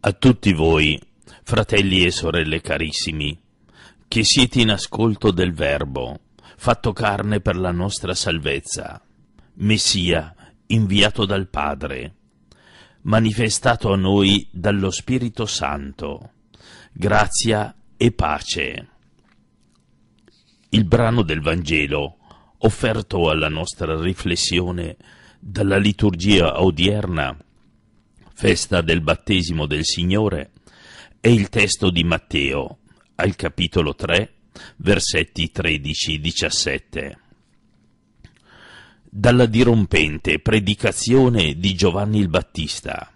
A tutti voi, fratelli e sorelle carissimi, che siete in ascolto del Verbo, fatto carne per la nostra salvezza, Messia, inviato dal Padre, manifestato a noi dallo Spirito Santo, grazia e pace. Il brano del Vangelo, offerto alla nostra riflessione dalla liturgia odierna, festa del battesimo del Signore, è il testo di Matteo, al capitolo 3, versetti 13-17. Dalla dirompente predicazione di Giovanni il Battista,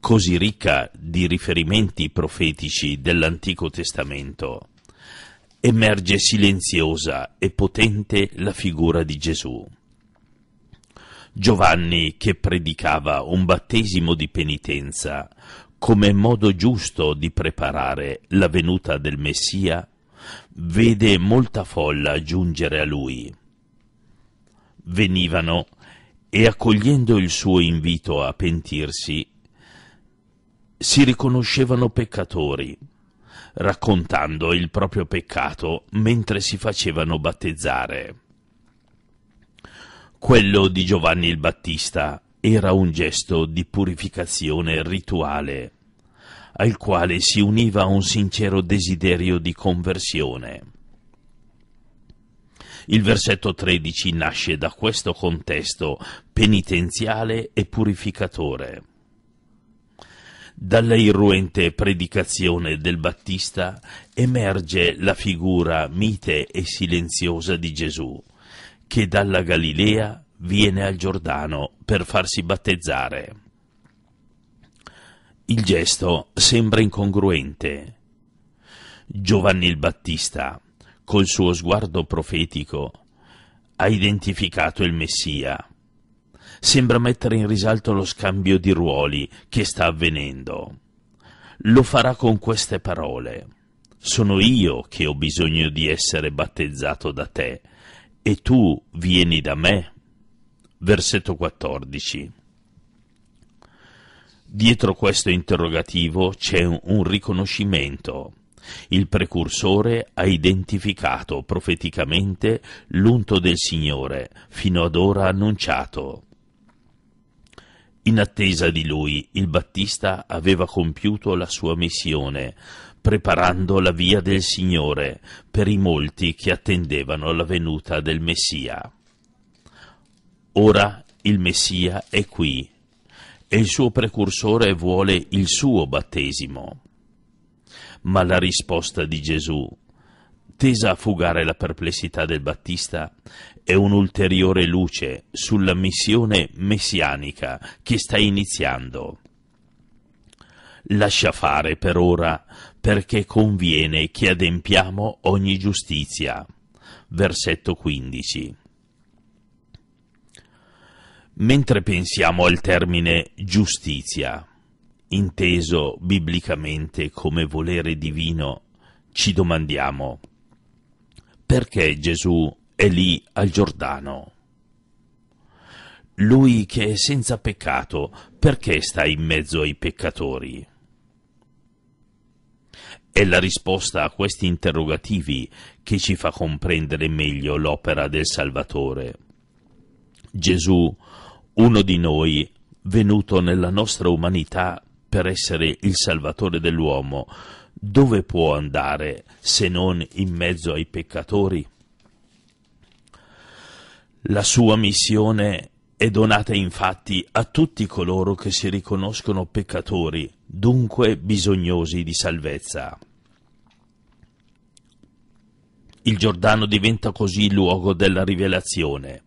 così ricca di riferimenti profetici dell'Antico Testamento, emerge silenziosa e potente la figura di Gesù Giovanni che predicava un battesimo di penitenza come modo giusto di preparare la venuta del Messia, vede molta folla giungere a lui. Venivano e accogliendo il suo invito a pentirsi, si riconoscevano peccatori, raccontando il proprio peccato mentre si facevano battezzare. Quello di Giovanni il Battista era un gesto di purificazione rituale, al quale si univa un sincero desiderio di conversione. Il versetto 13 nasce da questo contesto penitenziale e purificatore. Dalla irruente predicazione del Battista emerge la figura mite e silenziosa di Gesù, che dalla Galilea viene al Giordano per farsi battezzare. Il gesto sembra incongruente. Giovanni il Battista, col suo sguardo profetico, ha identificato il Messia. Sembra mettere in risalto lo scambio di ruoli che sta avvenendo. Lo farà con queste parole. Sono io che ho bisogno di essere battezzato da te e tu vieni da me. Versetto 14. Dietro questo interrogativo c'è un riconoscimento. Il precursore ha identificato profeticamente l'unto del Signore, fino ad ora annunciato. In attesa di lui, il Battista aveva compiuto la sua missione, preparando la via del Signore per i molti che attendevano la venuta del Messia. Ora il Messia è qui e il suo precursore vuole il suo battesimo. Ma la risposta di Gesù tesa a fugare la perplessità del Battista, è un'ulteriore luce sulla missione messianica che sta iniziando. Lascia fare per ora, perché conviene che adempiamo ogni giustizia. Versetto 15. Mentre pensiamo al termine giustizia, inteso biblicamente come volere divino, ci domandiamo perché Gesù è lì al Giordano? Lui che è senza peccato, perché sta in mezzo ai peccatori? È la risposta a questi interrogativi che ci fa comprendere meglio l'opera del Salvatore. Gesù, uno di noi, venuto nella nostra umanità per essere il Salvatore dell'uomo, dove può andare se non in mezzo ai peccatori? La sua missione è donata infatti a tutti coloro che si riconoscono peccatori, dunque bisognosi di salvezza. Il Giordano diventa così il luogo della rivelazione.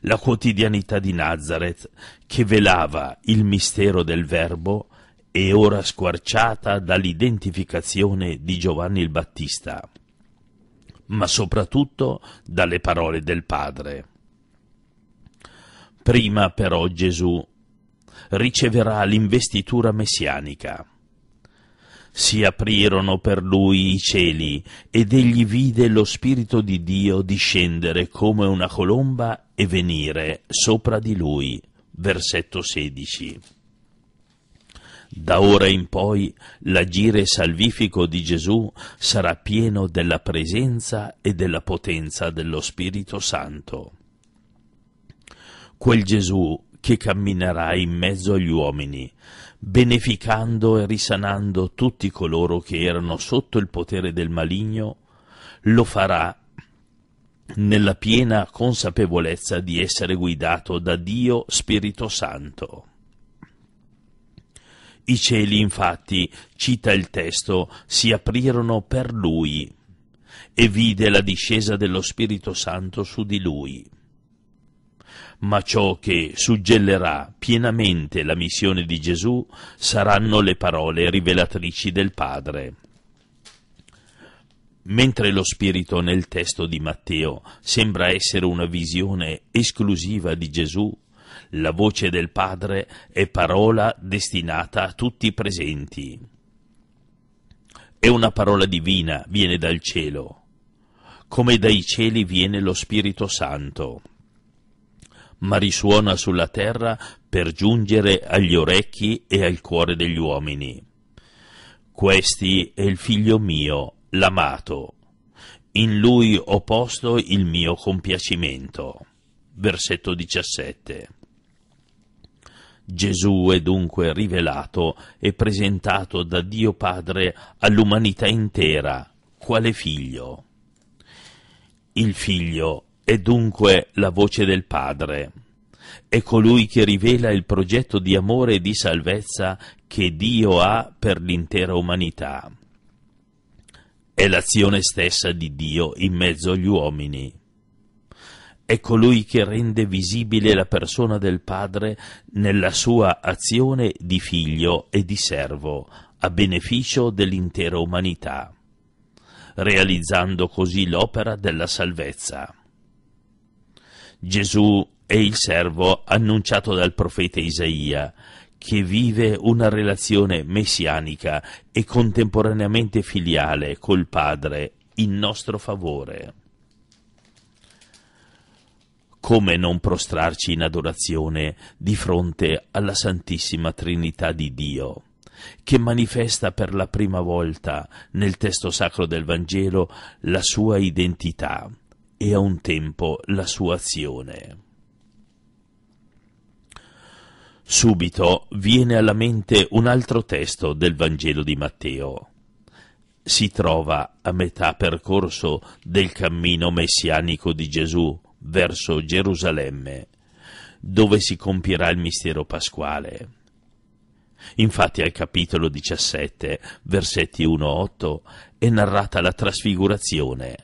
La quotidianità di Nazareth, che velava il mistero del Verbo, e ora squarciata dall'identificazione di Giovanni il Battista, ma soprattutto dalle parole del Padre. Prima però Gesù riceverà l'investitura messianica. Si aprirono per lui i cieli ed egli vide lo Spirito di Dio discendere come una colomba e venire sopra di lui. Versetto 16. Da ora in poi l'agire salvifico di Gesù sarà pieno della presenza e della potenza dello Spirito Santo. Quel Gesù che camminerà in mezzo agli uomini, beneficando e risanando tutti coloro che erano sotto il potere del maligno, lo farà nella piena consapevolezza di essere guidato da Dio Spirito Santo. I cieli, infatti, cita il testo, si aprirono per lui e vide la discesa dello Spirito Santo su di lui. Ma ciò che suggellerà pienamente la missione di Gesù saranno le parole rivelatrici del Padre. Mentre lo Spirito nel testo di Matteo sembra essere una visione esclusiva di Gesù, la voce del Padre è parola destinata a tutti i presenti. È una parola divina, viene dal cielo, come dai cieli viene lo Spirito Santo, ma risuona sulla terra per giungere agli orecchi e al cuore degli uomini. Questi è il figlio mio, l'amato. In lui ho posto il mio compiacimento. Versetto 17. Gesù è dunque rivelato e presentato da Dio Padre all'umanità intera, quale figlio. Il figlio è dunque la voce del Padre, è colui che rivela il progetto di amore e di salvezza che Dio ha per l'intera umanità. È l'azione stessa di Dio in mezzo agli uomini è colui che rende visibile la persona del Padre nella sua azione di figlio e di servo, a beneficio dell'intera umanità, realizzando così l'opera della salvezza. Gesù è il servo annunciato dal profeta Isaia, che vive una relazione messianica e contemporaneamente filiale col Padre in nostro favore come non prostrarci in adorazione di fronte alla Santissima Trinità di Dio, che manifesta per la prima volta nel testo sacro del Vangelo la sua identità e a un tempo la sua azione. Subito viene alla mente un altro testo del Vangelo di Matteo. Si trova a metà percorso del cammino messianico di Gesù, verso Gerusalemme, dove si compirà il mistero pasquale. Infatti al capitolo 17, versetti 1-8, è narrata la trasfigurazione.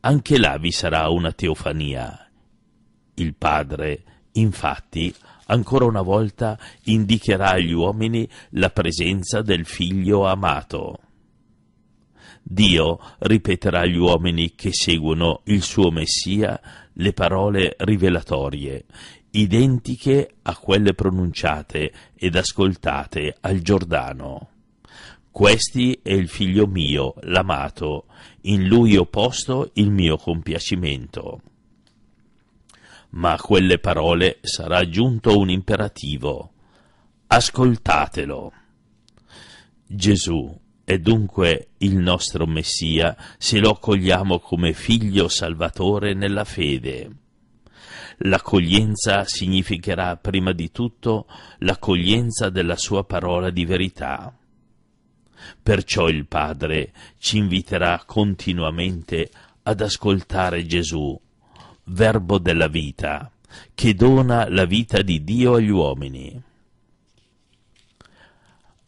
Anche là vi sarà una teofania. Il Padre, infatti, ancora una volta indicherà agli uomini la presenza del Figlio amato. Dio ripeterà agli uomini che seguono il suo Messia le parole rivelatorie, identiche a quelle pronunciate ed ascoltate al Giordano. Questi è il figlio mio, l'amato, in lui ho posto il mio compiacimento. Ma a quelle parole sarà aggiunto un imperativo. Ascoltatelo. Gesù è dunque il nostro Messia se lo accogliamo come figlio salvatore nella fede. L'accoglienza significherà prima di tutto l'accoglienza della sua parola di verità. Perciò il Padre ci inviterà continuamente ad ascoltare Gesù, verbo della vita, che dona la vita di Dio agli uomini.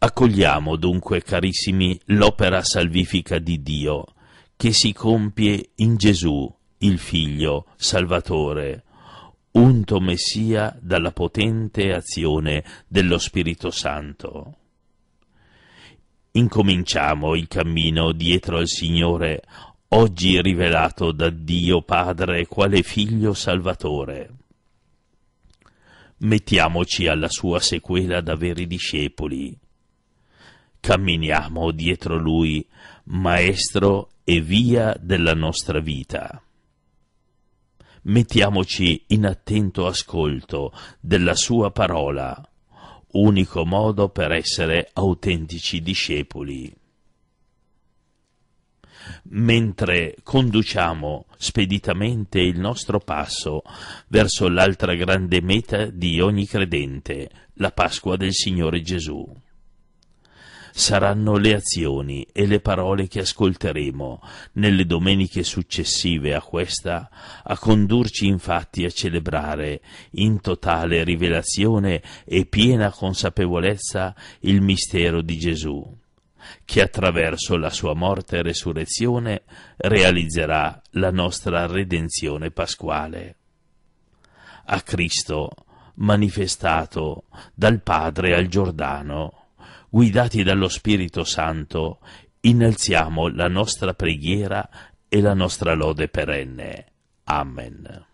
Accogliamo dunque, carissimi, l'opera salvifica di Dio che si compie in Gesù, il Figlio, Salvatore, unto Messia dalla potente azione dello Spirito Santo. Incominciamo il cammino dietro al Signore, oggi rivelato da Dio Padre quale Figlio Salvatore. Mettiamoci alla sua sequela da veri discepoli Camminiamo dietro lui, maestro e via della nostra vita. Mettiamoci in attento ascolto della sua parola, unico modo per essere autentici discepoli mentre conduciamo speditamente il nostro passo verso l'altra grande meta di ogni credente, la Pasqua del Signore Gesù saranno le azioni e le parole che ascolteremo nelle domeniche successive a questa a condurci infatti a celebrare in totale rivelazione e piena consapevolezza il mistero di Gesù che attraverso la sua morte e resurrezione realizzerà la nostra redenzione pasquale. A Cristo manifestato dal Padre al Giordano guidati dallo Spirito Santo, innalziamo la nostra preghiera e la nostra lode perenne. Amen.